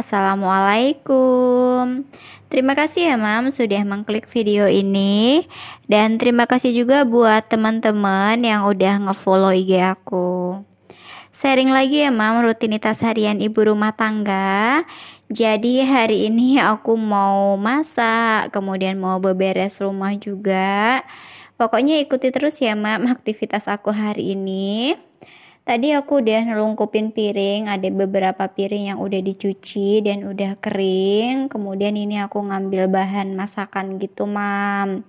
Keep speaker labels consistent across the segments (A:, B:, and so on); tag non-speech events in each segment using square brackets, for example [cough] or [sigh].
A: Assalamualaikum. Terima kasih ya Mam sudah mengklik video ini dan terima kasih juga buat teman-teman yang udah ngefollow IG aku. Sharing lagi ya Mam rutinitas harian ibu rumah tangga. Jadi hari ini aku mau masak, kemudian mau beberes rumah juga. Pokoknya ikuti terus ya Mam aktivitas aku hari ini. Tadi aku udah nelungkupin piring, ada beberapa piring yang udah dicuci dan udah kering. Kemudian ini aku ngambil bahan masakan gitu, Mam.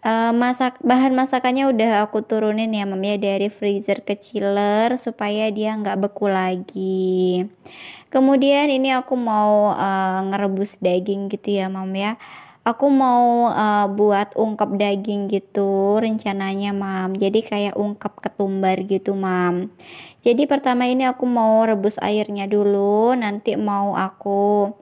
A: Uh, masak bahan masakannya udah aku turunin ya mam ya dari freezer ke chiller supaya dia nggak beku lagi kemudian ini aku mau uh, ngerebus daging gitu ya mam ya aku mau uh, buat ungkep daging gitu rencananya mam jadi kayak ungkep ketumbar gitu mam jadi pertama ini aku mau rebus airnya dulu nanti mau aku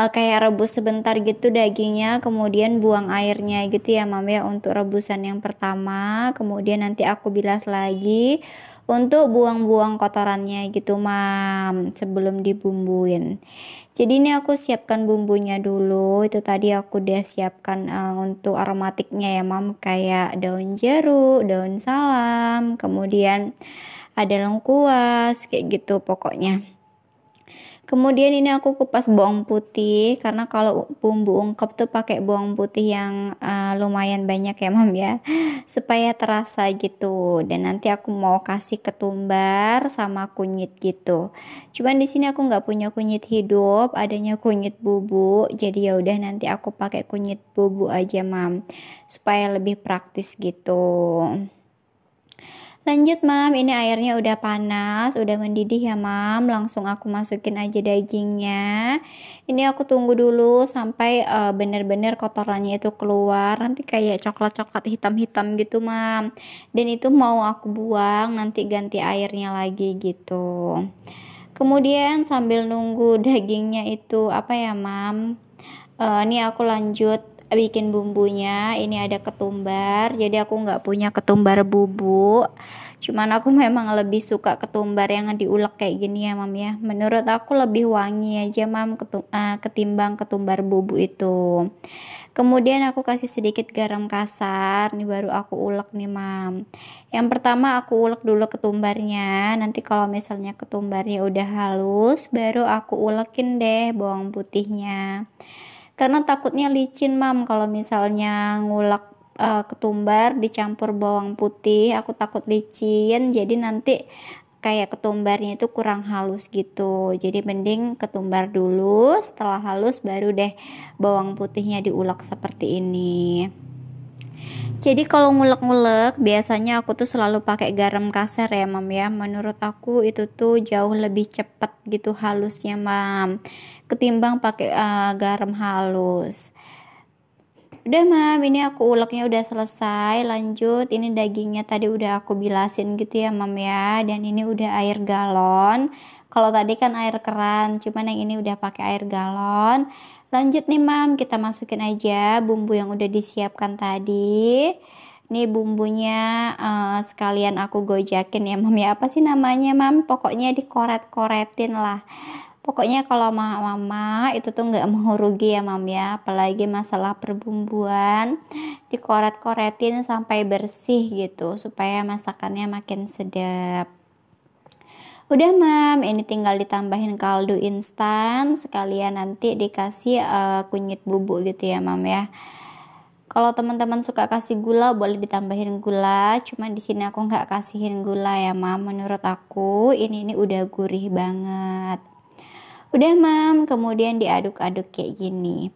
A: uh, kayak rebus sebentar gitu dagingnya kemudian buang airnya gitu ya mam ya untuk rebusan yang pertama kemudian nanti aku bilas lagi untuk buang-buang kotorannya gitu mam sebelum dibumbuin jadi ini aku siapkan bumbunya dulu. Itu tadi aku udah siapkan uh, untuk aromatiknya ya, Mam, kayak daun jeruk, daun salam, kemudian ada lengkuas kayak gitu pokoknya. Kemudian ini aku kupas bawang putih karena kalau bumbu ungkep tuh pakai bawang putih yang uh, lumayan banyak ya mam ya [laughs] supaya terasa gitu dan nanti aku mau kasih ketumbar sama kunyit gitu. Cuman di sini aku nggak punya kunyit hidup, adanya kunyit bubuk. Jadi ya udah nanti aku pakai kunyit bubuk aja mam supaya lebih praktis gitu. Lanjut, Mam. Ini airnya udah panas, udah mendidih ya, Mam. Langsung aku masukin aja dagingnya. Ini aku tunggu dulu sampai uh, bener-bener kotorannya itu keluar. Nanti kayak coklat-coklat hitam-hitam gitu, Mam. Dan itu mau aku buang, nanti ganti airnya lagi gitu. Kemudian sambil nunggu dagingnya itu apa ya, Mam? Uh, ini aku lanjut bikin bumbunya ini ada ketumbar jadi aku nggak punya ketumbar bubuk cuman aku [laughs] memang lebih suka ketumbar yang diulek kayak gini ya mam ya menurut aku lebih wangi aja mam eh, ketimbang ketumbar bubuk itu kemudian aku kasih sedikit garam kasar Ini baru aku ulek nih mam yang pertama aku ulek dulu ketumbarnya nanti kalau misalnya ketumbarnya udah halus baru aku ulekin deh bawang putihnya karena takutnya licin mam kalau misalnya ngulak uh, eh, ketumbar dicampur bawang putih aku takut licin jadi nanti kayak ketumbarnya itu kurang halus gitu jadi mending ketumbar dulu setelah halus baru deh bawang putihnya diulek seperti ini jadi kalau ngulek-ngulek biasanya aku tuh selalu pakai garam kasar ya mam ya. Menurut aku itu tuh jauh lebih cepat gitu halusnya mam ketimbang pakai uh, garam halus. Udah mam ini aku uleknya udah selesai lanjut ini dagingnya tadi udah aku bilasin gitu ya mam ya dan ini udah air galon kalau tadi kan air keran, cuman yang ini udah pakai air galon. Lanjut nih mam, kita masukin aja bumbu yang udah disiapkan tadi. ini bumbunya uh, sekalian aku gojakin ya mam ya. Apa sih namanya mam? Pokoknya dikoret-koretin lah. Pokoknya kalau mama-mama itu tuh nggak mau rugi ya mam ya, apalagi masalah perbumbuan dikoret-koretin sampai bersih gitu supaya masakannya makin sedap udah mam ini tinggal ditambahin kaldu instan sekalian nanti dikasih uh, kunyit bubuk gitu ya mam ya kalau teman-teman suka kasih gula boleh ditambahin gula cuma di sini aku nggak kasihin gula ya mam menurut aku ini ini udah gurih banget udah mam kemudian diaduk-aduk kayak gini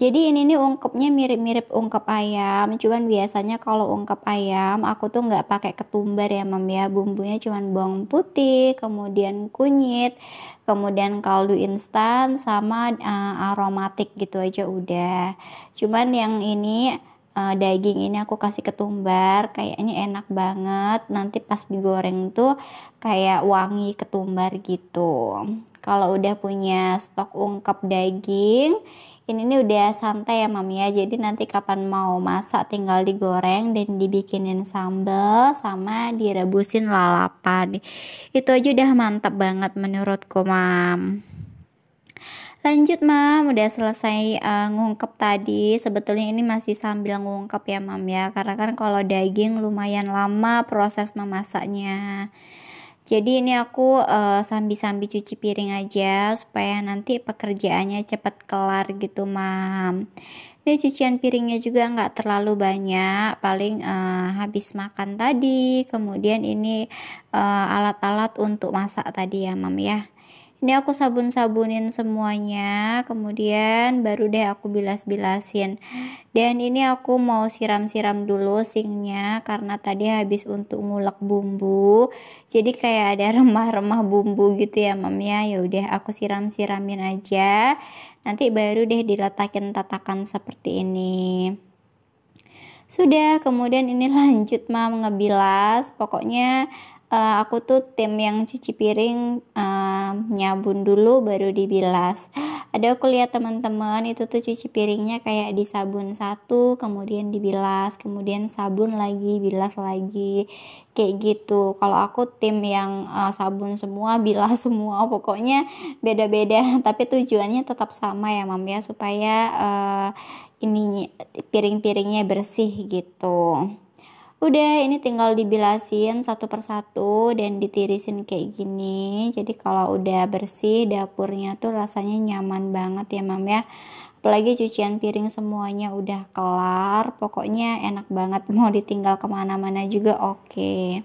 A: jadi ini nih ungkepnya mirip-mirip ungkep ayam, cuman biasanya kalau ungkep ayam aku tuh nggak pakai ketumbar ya mam ya, bumbunya cuman bawang putih, kemudian kunyit, kemudian kaldu instan sama uh, aromatik gitu aja udah. Cuman yang ini uh, daging ini aku kasih ketumbar, kayaknya enak banget. Nanti pas digoreng tuh kayak wangi ketumbar gitu. Kalau udah punya stok ungkep daging, ini udah santai ya mami ya jadi nanti kapan mau masak tinggal digoreng dan dibikinin sambal sama direbusin lalapan itu aja udah mantap banget menurutku mam lanjut mam udah selesai uh, ngungkep tadi sebetulnya ini masih sambil ngungkep ya mam ya karena kan kalau daging lumayan lama proses memasaknya jadi ini aku sambil eh, sambi uh, cuci piring aja supaya nanti pekerjaannya cepat kelar gitu, Mam. Ini cucian piringnya juga nggak terlalu banyak, paling uh, habis makan tadi, kemudian ini eh, alat-alat uh, untuk masak tadi ya, Mam ya ini aku sabun-sabunin semuanya kemudian baru deh aku bilas-bilasin dan ini aku mau siram-siram dulu singnya karena tadi habis untuk ngulek bumbu jadi kayak ada [laughs] remah-remah bumbu gitu ya mam ya yaudah aku siram-siramin aja nanti baru deh diletakin tatakan seperti ini sudah kemudian ini [laughs] lanjut mam ngebilas pokoknya uh, aku tuh tim yang cuci piring uh, nyabun dulu baru dibilas ada aku lihat teman-teman itu tuh cuci piringnya kayak di sabun satu kemudian dibilas kemudian sabun lagi bilas lagi kayak gitu kalau aku tim yang uh, sabun semua [laughs] bilas semua pokoknya beda-beda tapi tujuannya tetap sama ya mam ya supaya uh, ini piring-piringnya bersih gitu udah ini tinggal dibilasin satu persatu dan ditirisin kayak gini jadi kalau udah bersih dapurnya tuh rasanya nyaman banget ya mam ya apalagi cucian piring semuanya udah kelar pokoknya enak banget [laughs] mau ditinggal kemana-mana juga oke okay.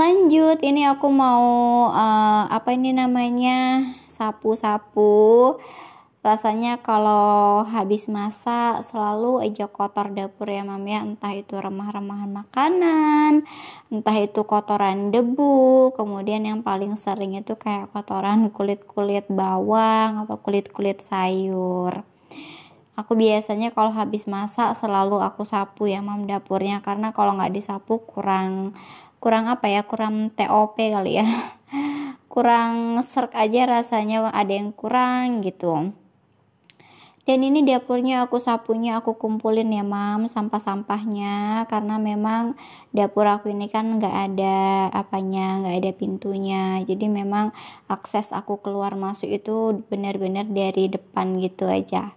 A: lanjut ini aku mau uh, apa ini namanya sapu-sapu rasanya kalau habis masak selalu aja kotor dapur ya mam ya entah itu remah-remahan makanan entah itu kotoran debu kemudian yang paling sering itu kayak kotoran kulit-kulit bawang atau kulit-kulit sayur aku biasanya kalau habis masak selalu aku sapu ya mam dapurnya karena kalau nggak disapu kurang kurang apa ya kurang TOP kali ya [laughs] kurang serk aja rasanya ada yang kurang gitu dan ini dapurnya aku sapunya aku kumpulin ya mam sampah-sampahnya karena memang dapur aku ini kan nggak ada apanya nggak ada pintunya jadi memang akses aku keluar masuk itu benar-benar dari depan gitu aja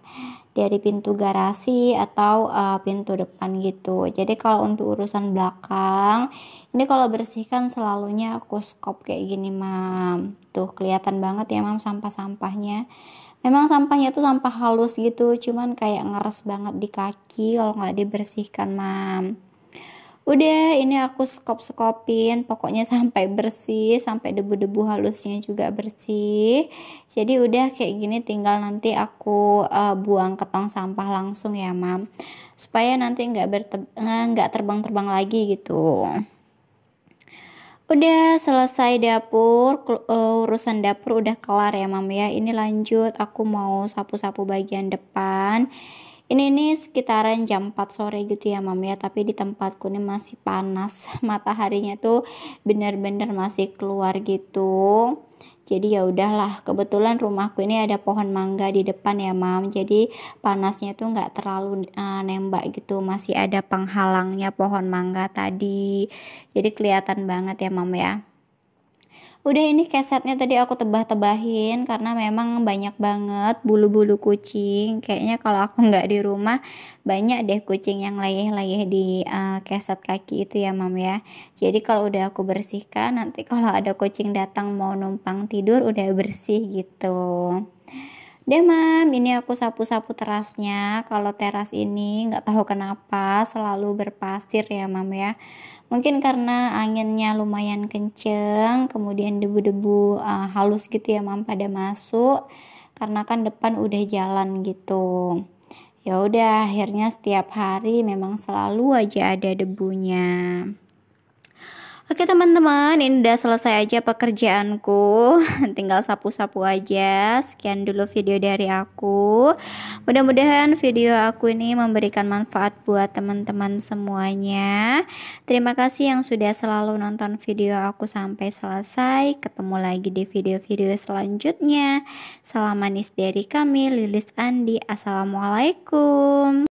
A: dari pintu garasi atau uh, pintu depan gitu jadi kalau untuk urusan belakang ini kalau bersihkan selalunya aku skop kayak gini mam tuh kelihatan banget ya mam sampah-sampahnya memang sampahnya tuh sampah halus gitu cuman kayak ngeres banget di kaki kalau nggak dibersihkan mam udah ini aku sekop sekopin pokoknya sampai bersih sampai debu-debu halusnya juga bersih jadi udah kayak gini tinggal nanti aku uh, buang ke tong sampah langsung ya mam supaya nanti nggak eh, nggak terbang-terbang lagi gitu udah selesai dapur uh, urusan dapur udah kelar ya mam ya ini lanjut aku mau sapu-sapu bagian depan ini ini sekitaran jam 4 sore gitu ya mam ya tapi di tempatku ini masih panas [laughs] mataharinya tuh bener-bener masih keluar gitu jadi ya udahlah kebetulan rumahku ini ada pohon mangga di depan ya mam jadi panasnya tuh nggak terlalu uh, nembak gitu masih ada penghalangnya pohon mangga tadi jadi kelihatan banget ya mam ya udah ini kesetnya tadi aku tebah-tebahin karena memang banyak banget bulu-bulu kucing kayaknya kalau aku nggak di rumah banyak deh kucing yang layeh-layeh di uh, keset kaki itu ya mam ya jadi kalau udah aku bersihkan nanti kalau ada kucing datang mau numpang tidur udah bersih gitu deh mam ini aku sapu-sapu terasnya kalau teras ini nggak tahu kenapa selalu berpasir ya mam ya mungkin karena anginnya lumayan kenceng kemudian debu-debu uh, halus gitu ya mam pada masuk karena kan depan udah jalan gitu ya udah akhirnya setiap hari memang selalu aja ada debunya Oke teman-teman, ini udah selesai aja pekerjaanku. [laughs] Tinggal sapu-sapu aja. Sekian dulu video dari aku. Mudah-mudahan video aku ini memberikan manfaat buat teman-teman semuanya. Terima kasih yang sudah selalu nonton video aku sampai selesai. Ketemu lagi di video-video selanjutnya. Salam manis dari kami, Lilis Andi. Assalamualaikum.